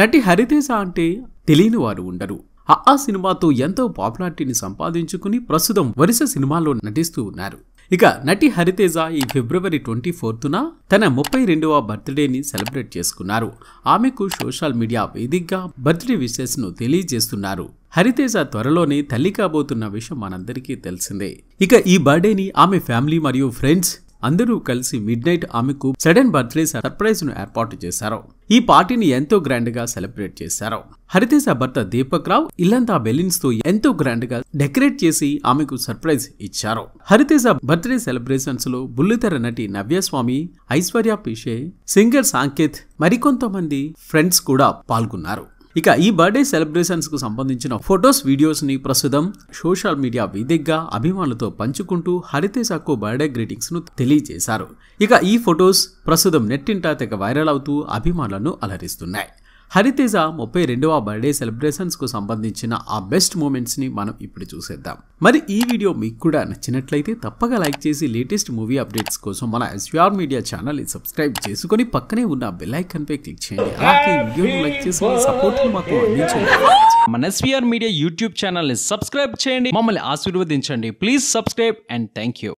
నటి హరితేజ అంటే తెలియని వారు ఉండరు ఆ సినిమాతో ఎంతో పాపులారిటీని సంపాదించుకుని ప్రస్తుతం వరుస సినిమాల్లో నటిస్తూ ఉన్నారు ఇక నటి హరితేజ ఈ ఫిబ్రవరి ట్వంటీ ఫోర్త్న తన ముప్పై రెండవ బర్త్డేని సెలబ్రేట్ చేసుకున్నారు ఆమెకు సోషల్ మీడియా వేదికగా బర్త్డే విషెస్ను తెలియజేస్తున్నారు హరితేజ త్వరలోనే తల్లి కాబోతున్న విషయం మనందరికీ తెలిసిందే ఇక ఈ బర్త్డేని ఆమె ఫ్యామిలీ మరియు ఫ్రెండ్స్ అందరూ కలిసి మిడ్ నైట్ ఆమెకు సడన్ బర్త్డే సర్ప్రైజ్ ను ఏర్పాటు చేశారు ఈ పార్టీని ఎంతో గ్రాండ్ గా సెలబ్రేట్ చేశారు హరితేశ భర్త దీపక్ రావు ఇల్లంతా బెలూన్స్ తో ఎంతో గ్రాండ్ గా డెకరేట్ చేసి ఆమెకు సర్ప్రైజ్ ఇచ్చారు హరితేశ బర్త్డే సెలబ్రేషన్స్ లో బుల్లితెర నటి నవ్యస్వామి ఐశ్వర్య పిషే సింగర్ సాంకేత్ మరికొంతమంది ఫ్రెండ్స్ కూడా పాల్గొన్నారు ఇక ఈ బర్త్డే సెలబ్రేషన్స్కు సంబంధించిన ఫొటోస్ వీడియోస్ని ప్రస్తుతం సోషల్ మీడియా వేదికగా అభిమానులతో పంచుకుంటూ హరితేజాకు బర్త్డే గ్రీటింగ్స్ను తెలియజేశారు ఇక ఈ ఫొటోస్ ప్రస్తుతం నెట్టింటా తెగ వైరల్ అవుతూ అభిమానులను అలరిస్తున్నాయి హరితేజ ముప్పై రెండవ బర్త్డే సెలబ్రేషన్స్కు సంబంధించిన ఆ బెస్ట్ మూమెంట్స్ని మనం ఇప్పుడు చూసేద్దాం మరి ఈ వీడియో మీకు కూడా నచ్చినట్లయితే తప్పక లైక్ చేసి లేటెస్ట్ మూవీ అప్డేట్స్ కోసం మన ఎస్విఆర్ మీడియా ఛానల్ని సబ్స్క్రైబ్ చేసుకొని పక్కనే ఉన్న బెల్ పై క్లిక్ చేయండి అలాగే లైక్ చేసుకుని సపోర్ట్ మాకు అందించండి మన ఎస్విఆర్ మీడియా యూట్యూబ్ ఛానల్ని సబ్స్క్రైబ్ చేయండి మమ్మల్ని ఆశీర్వదించండి please subscribe and thank you